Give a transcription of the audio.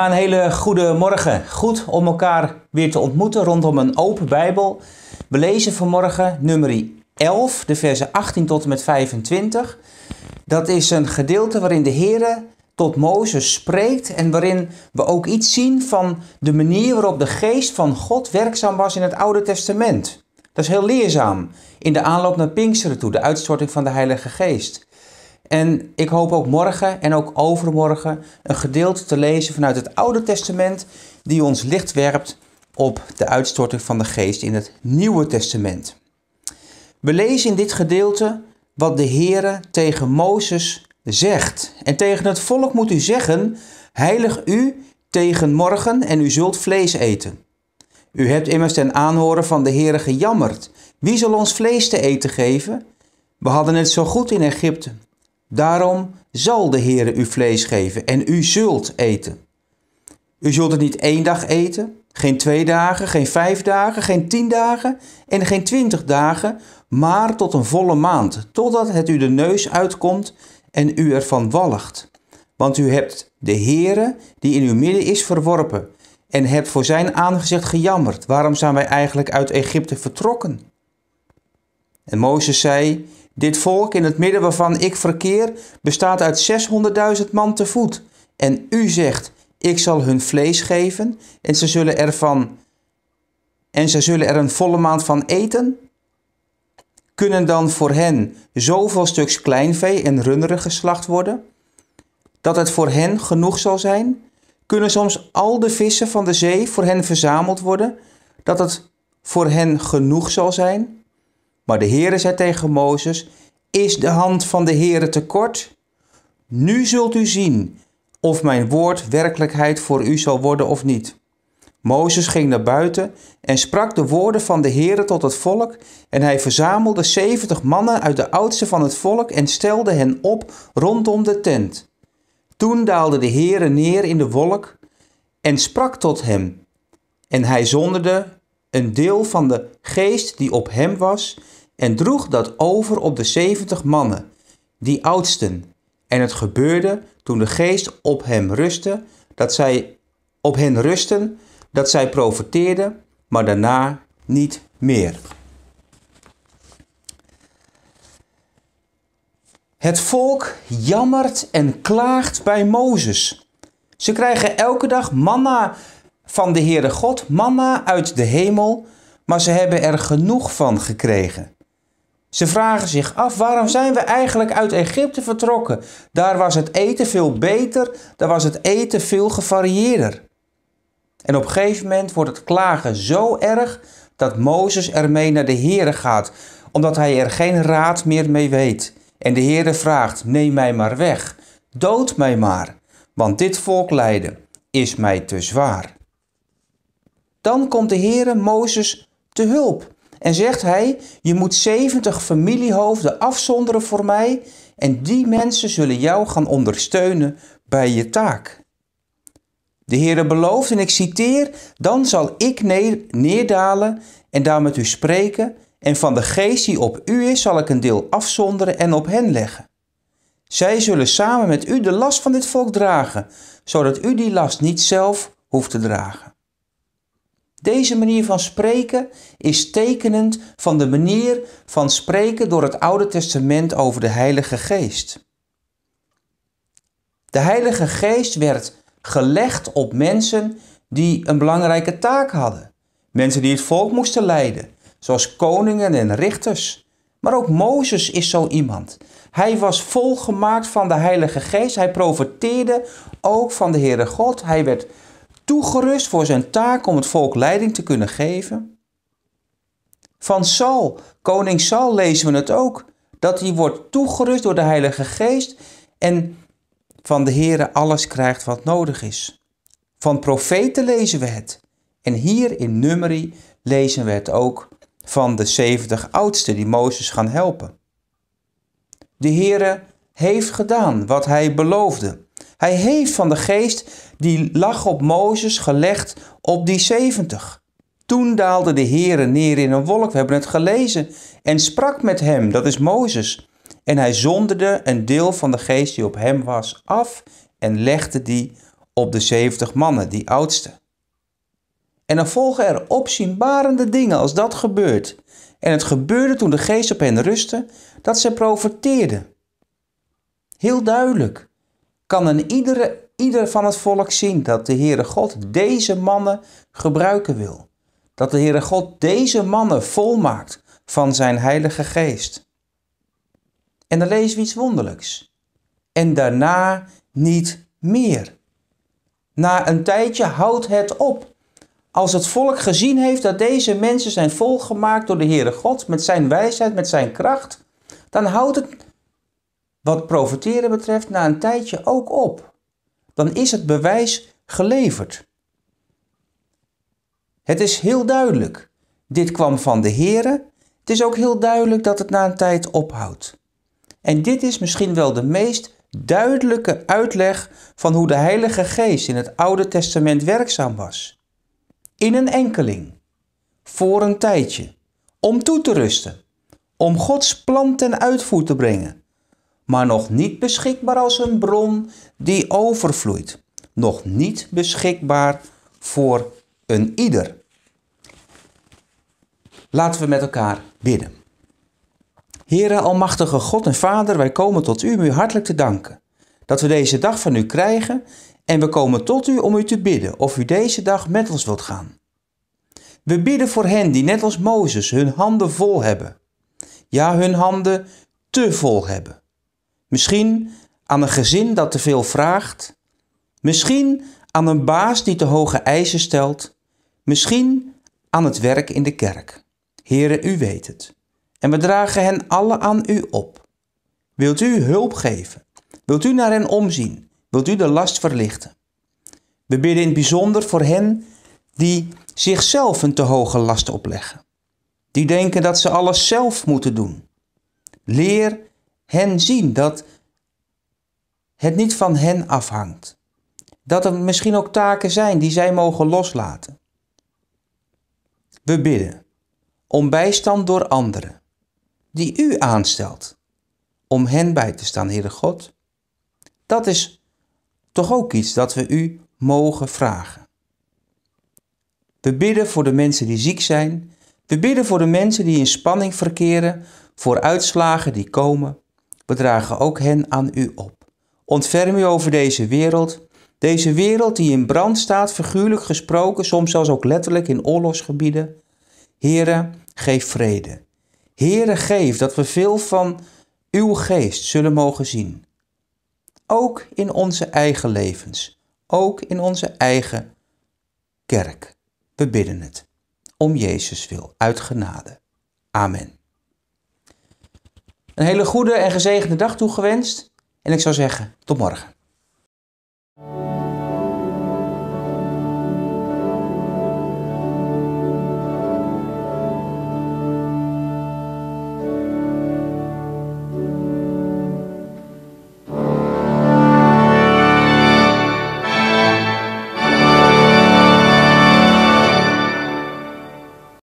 een hele goede morgen. Goed om elkaar weer te ontmoeten rondom een open Bijbel. We lezen vanmorgen nummer 11, de versen 18 tot en met 25. Dat is een gedeelte waarin de Heer tot Mozes spreekt en waarin we ook iets zien van de manier waarop de geest van God werkzaam was in het Oude Testament. Dat is heel leerzaam in de aanloop naar Pinksteren toe, de uitstorting van de Heilige Geest. En ik hoop ook morgen en ook overmorgen een gedeelte te lezen vanuit het Oude Testament die ons licht werpt op de uitstorting van de geest in het Nieuwe Testament. We lezen in dit gedeelte wat de Heere tegen Mozes zegt. En tegen het volk moet u zeggen, heilig u tegen morgen en u zult vlees eten. U hebt immers ten aanhoren van de Heere gejammerd. Wie zal ons vlees te eten geven? We hadden het zo goed in Egypte. Daarom zal de Heere u vlees geven en u zult eten. U zult het niet één dag eten, geen twee dagen, geen vijf dagen, geen tien dagen en geen twintig dagen, maar tot een volle maand, totdat het u de neus uitkomt en u ervan walgt, Want u hebt de Heere die in uw midden is verworpen en hebt voor zijn aangezicht gejammerd. Waarom zijn wij eigenlijk uit Egypte vertrokken? En Mozes zei, dit volk in het midden waarvan ik verkeer bestaat uit 600.000 man te voet. En u zegt, ik zal hun vlees geven en ze zullen ervan en ze zullen er een volle maand van eten? Kunnen dan voor hen zoveel stuks kleinvee en runderen geslacht worden, dat het voor hen genoeg zal zijn? Kunnen soms al de vissen van de zee voor hen verzameld worden, dat het voor hen genoeg zal zijn? Maar de Heere zei tegen Mozes, is de hand van de Heere tekort? Nu zult u zien of mijn woord werkelijkheid voor u zal worden of niet. Mozes ging naar buiten en sprak de woorden van de Heere tot het volk. En hij verzamelde zeventig mannen uit de oudste van het volk en stelde hen op rondom de tent. Toen daalde de Heere neer in de wolk en sprak tot hem. En hij zonderde een deel van de geest die op hem was en droeg dat over op de zeventig mannen, die oudsten. En het gebeurde toen de geest op hem rustte, dat zij op hen rusten, dat zij profeteerden, maar daarna niet meer. Het volk jammert en klaagt bij Mozes. Ze krijgen elke dag manna van de Heere God, manna uit de hemel, maar ze hebben er genoeg van gekregen. Ze vragen zich af waarom zijn we eigenlijk uit Egypte vertrokken? Daar was het eten veel beter, daar was het eten veel gevarieerder. En op een gegeven moment wordt het klagen zo erg dat Mozes ermee naar de Heere gaat, omdat hij er geen raad meer mee weet. En de Heere vraagt: Neem mij maar weg, dood mij maar, want dit volk lijden is mij te zwaar. Dan komt de Heere Mozes te hulp en zegt hij: Je moet 70 familiehoofden afzonderen voor mij, en die mensen zullen jou gaan ondersteunen bij je taak. De Heere belooft, en ik citeer: Dan zal ik neer neerdalen en daar met u spreken, en van de geest die op u is, zal ik een deel afzonderen en op hen leggen. Zij zullen samen met u de last van dit volk dragen, zodat u die last niet zelf hoeft te dragen. Deze manier van spreken is tekenend van de manier van spreken door het Oude Testament over de Heilige Geest. De Heilige Geest werd gelegd op mensen die een belangrijke taak hadden. Mensen die het volk moesten leiden, zoals koningen en richters. Maar ook Mozes is zo iemand. Hij was volgemaakt van de Heilige Geest. Hij profeteerde ook van de Heere God. Hij werd toegerust voor zijn taak om het volk leiding te kunnen geven? Van Saul, koning Saul, lezen we het ook, dat hij wordt toegerust door de Heilige Geest en van de Heere alles krijgt wat nodig is. Van profeten lezen we het. En hier in Numeri lezen we het ook van de 70 oudsten die Mozes gaan helpen. De Heere heeft gedaan wat hij beloofde. Hij heeft van de geest die lag op Mozes gelegd op die zeventig. Toen daalde de Heere neer in een wolk, we hebben het gelezen, en sprak met hem, dat is Mozes. En hij zonderde een deel van de geest die op hem was af en legde die op de zeventig mannen, die oudste. En dan volgen er opzienbarende dingen als dat gebeurt. En het gebeurde toen de geest op hen rustte, dat zij profeteerden. Heel duidelijk kan een iedere, ieder van het volk zien dat de Heere God deze mannen gebruiken wil. Dat de Heere God deze mannen volmaakt van zijn Heilige Geest. En dan lees we iets wonderlijks. En daarna niet meer. Na een tijdje houdt het op. Als het volk gezien heeft dat deze mensen zijn volgemaakt door de Heere God met zijn wijsheid, met zijn kracht, dan houdt het wat profiteren betreft na een tijdje ook op. Dan is het bewijs geleverd. Het is heel duidelijk. Dit kwam van de Here. Het is ook heel duidelijk dat het na een tijd ophoudt. En dit is misschien wel de meest duidelijke uitleg van hoe de Heilige Geest in het Oude Testament werkzaam was. In een enkeling, voor een tijdje, om toe te rusten, om Gods plan ten uitvoer te brengen maar nog niet beschikbaar als een bron die overvloeit. Nog niet beschikbaar voor een ieder. Laten we met elkaar bidden. Heere Almachtige God en Vader, wij komen tot U om U hartelijk te danken. Dat we deze dag van U krijgen en we komen tot U om U te bidden of U deze dag met ons wilt gaan. We bidden voor hen die net als Mozes hun handen vol hebben. Ja, hun handen te vol hebben. Misschien aan een gezin dat te veel vraagt. Misschien aan een baas die te hoge eisen stelt. Misschien aan het werk in de kerk. Here, u weet het. En we dragen hen alle aan u op. Wilt u hulp geven? Wilt u naar hen omzien? Wilt u de last verlichten? We bidden in het bijzonder voor hen die zichzelf een te hoge last opleggen. Die denken dat ze alles zelf moeten doen. Leer hen zien, dat het niet van hen afhangt. Dat er misschien ook taken zijn die zij mogen loslaten. We bidden om bijstand door anderen, die u aanstelt, om hen bij te staan, Heere God. Dat is toch ook iets dat we u mogen vragen. We bidden voor de mensen die ziek zijn. We bidden voor de mensen die in spanning verkeren, voor uitslagen die komen we dragen ook hen aan u op. Ontferm u over deze wereld, deze wereld die in brand staat, figuurlijk gesproken, soms zelfs ook letterlijk in oorlogsgebieden. Here, geef vrede. Here, geef dat we veel van uw geest zullen mogen zien. Ook in onze eigen levens, ook in onze eigen kerk. We bidden het. Om Jezus wil, uit genade. Amen. Een hele goede en gezegende dag toegewenst. En ik zou zeggen, tot morgen.